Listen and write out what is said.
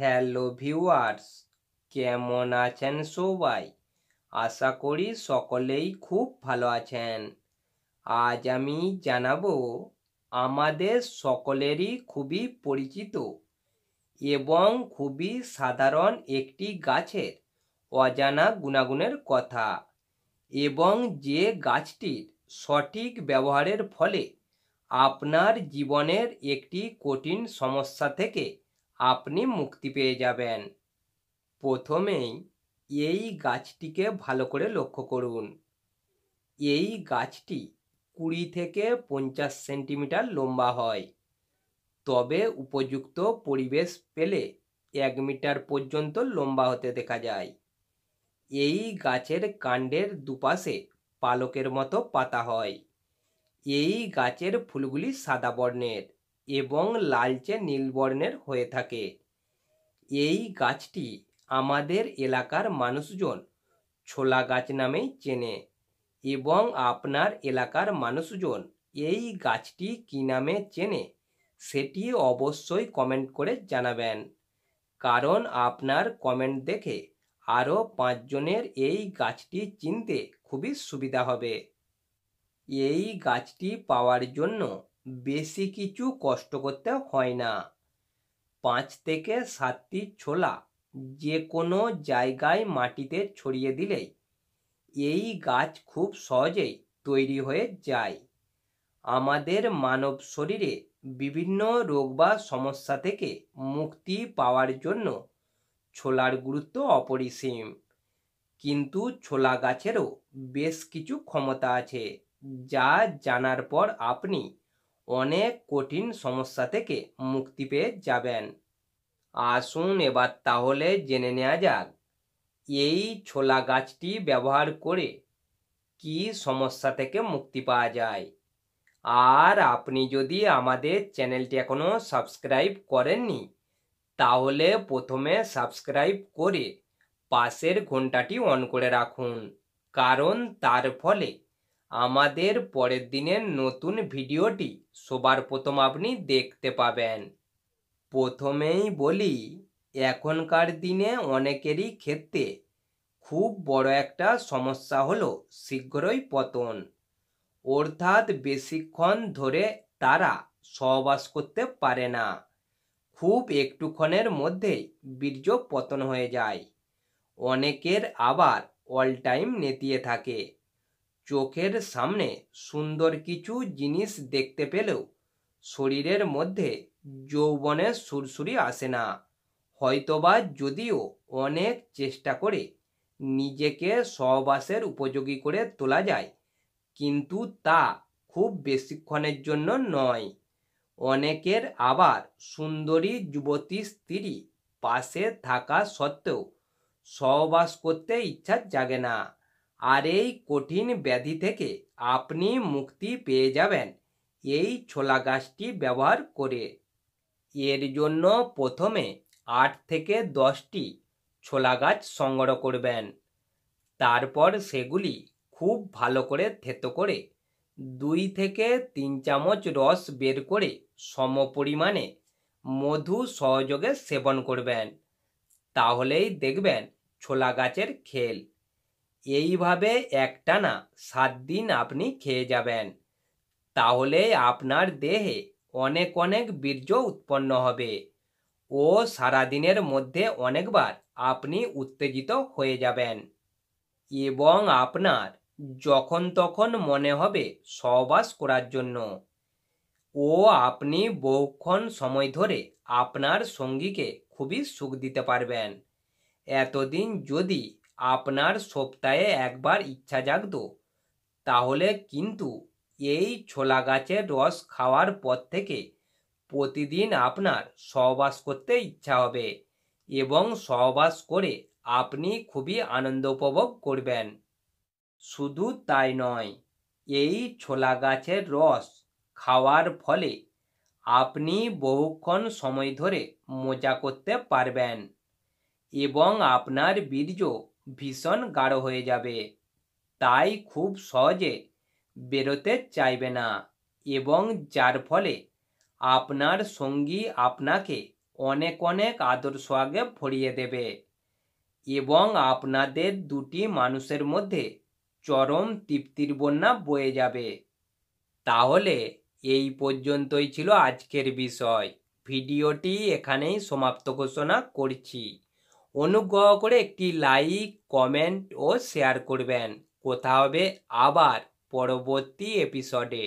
hello viewers কেমন আছেন সবাই আশা করি সকলেই খুব ভালো আছেন আজ আমি জানাবো আমাদের সকলেরই খুবই পরিচিত এবং খুবই সাধারণ একটি গাছের অজানা গুণাগুণের কথা এবং যে গাছটির সঠিক ব্যবহারের ফলে আপনার জীবনের একটি কঠিন সমস্যা থেকে আপনি মুক্তি পেয়ে যাবেন প্রথমেই এই গাছটিকে ভালো করে লক্ষ্য করুন এই গাছটি কুড়ি থেকে পঞ্চাশ সেন্টিমিটার লম্বা হয় তবে উপযুক্ত পরিবেশ পেলে এক মিটার পর্যন্ত লম্বা হতে দেখা যায় এই গাছের কাণ্ডের দুপাশে পালকের মতো পাতা হয় এই গাছের ফুলগুলি সাদা বর্ণের এবং লালচে নীল বর্ণের হয়ে থাকে এই গাছটি আমাদের এলাকার মানুষজন ছোলা গাছ নামেই চেনে এবং আপনার এলাকার মানুষজন এই গাছটি কী নামে চেনে সেটি অবশ্যই কমেন্ট করে জানাবেন কারণ আপনার কমেন্ট দেখে আরও পাঁচজনের এই গাছটি চিনতে খুবই সুবিধা হবে এই গাছটি পাওয়ার জন্য বেশি কিছু কষ্ট করতে হয় না পাঁচ থেকে সাতটি ছোলা যে কোনো জায়গায় মাটিতে ছড়িয়ে দিলেই এই গাছ খুব সহজেই তৈরি হয়ে যায় আমাদের মানব শরীরে বিভিন্ন রোগ বা সমস্যা থেকে মুক্তি পাওয়ার জন্য ছোলার গুরুত্ব অপরিসীম কিন্তু ছোলা গাছেরও বেশ কিছু ক্ষমতা আছে যা জানার পর আপনি অনেক কঠিন সমস্যা থেকে মুক্তি পেয়ে যাবেন আসুন এবার তাহলে জেনে নেওয়া যাক এই ছোলা গাছটি ব্যবহার করে কি সমস্যা থেকে মুক্তি পাওয়া যায় আর আপনি যদি আমাদের চ্যানেলটি এখনও সাবস্ক্রাইব করেননি তাহলে প্রথমে সাবস্ক্রাইব করে পাশের ঘন্টাটি অন করে রাখুন কারণ তার ফলে আমাদের পরের দিনের নতুন ভিডিওটি সবার প্রথম আপনি দেখতে পাবেন প্রথমেই বলি এখনকার দিনে অনেকেরই ক্ষেত্রে খুব বড় একটা সমস্যা হলো শীঘ্রই পতন অর্থাৎ বেশিক্ষণ ধরে তারা সহবাস করতে পারে না খুব একটুক্ষণের মধ্যেই বীর্য পতন হয়ে যায় অনেকের আবার অল টাইম নেতিয়ে থাকে চোখের সামনে সুন্দর কিছু জিনিস দেখতে পেলেও শরীরের মধ্যে যৌবনের সুরসুরি আসে না হয়তোবা যদিও অনেক চেষ্টা করে নিজেকে সহবাসের উপযোগী করে তোলা যায় কিন্তু তা খুব বেশিক্ষণের জন্য নয় অনেকের আবার সুন্দরী যুবতী স্ত্রী পাশে থাকা সত্ত্বেও সহবাস করতে ইচ্ছা জাগে না আর এই কঠিন ব্যাধি থেকে আপনি মুক্তি পেয়ে যাবেন এই ছোলা গাছটি ব্যবহার করে এর জন্য প্রথমে আট থেকে দশটি ছোলা গাছ সংগ্রহ করবেন তারপর সেগুলি খুব ভালো করে থেতো করে দুই থেকে তিন চামচ রস বের করে সম পরিমাণে মধু সহযোগে সেবন করবেন তাহলেই দেখবেন ছোলা গাছের খেল এইভাবে একটানা সাত দিন আপনি খেয়ে যাবেন তাহলে আপনার দেহে অনেক অনেক বীর্য উৎপন্ন হবে ও সারাদিনের মধ্যে অনেকবার আপনি উত্তেজিত হয়ে যাবেন এবং আপনার যখন তখন মনে হবে সহবাস করার জন্য ও আপনি বহুক্ষণ সময় ধরে আপনার সঙ্গীকে খুবই সুখ দিতে পারবেন এতদিন যদি আপনার সপ্তাহে একবার ইচ্ছা জাগত তাহলে কিন্তু এই ছোলা গাছের রস খাওয়ার পর থেকে প্রতিদিন আপনার সহবাস করতে ইচ্ছা হবে এবং সহবাস করে আপনি খুবই আনন্দ উপভোগ করবেন শুধু তাই নয় এই ছোলা গাছের রস খাওয়ার ফলে আপনি বহুক্ষণ সময় ধরে মজা করতে পারবেন এবং আপনার বীর্য ভীষণ গাঢ় হয়ে যাবে তাই খুব সহজে বেরোতে চাইবে না এবং যার ফলে আপনার সঙ্গী আপনাকে অনেক অনেক আদর্শ আগে ভরিয়ে দেবে এবং আপনাদের দুটি মানুষের মধ্যে চরম তৃপ্তির বন্যা বয়ে যাবে তাহলে এই পর্যন্তই ছিল আজকের বিষয় ভিডিওটি এখানেই সমাপ্ত ঘোষণা করছি অনুগ্রহ করে একটি লাইক কমেন্ট ও শেয়ার করবেন কোথা হবে আবার পরবর্তী এপিসোডে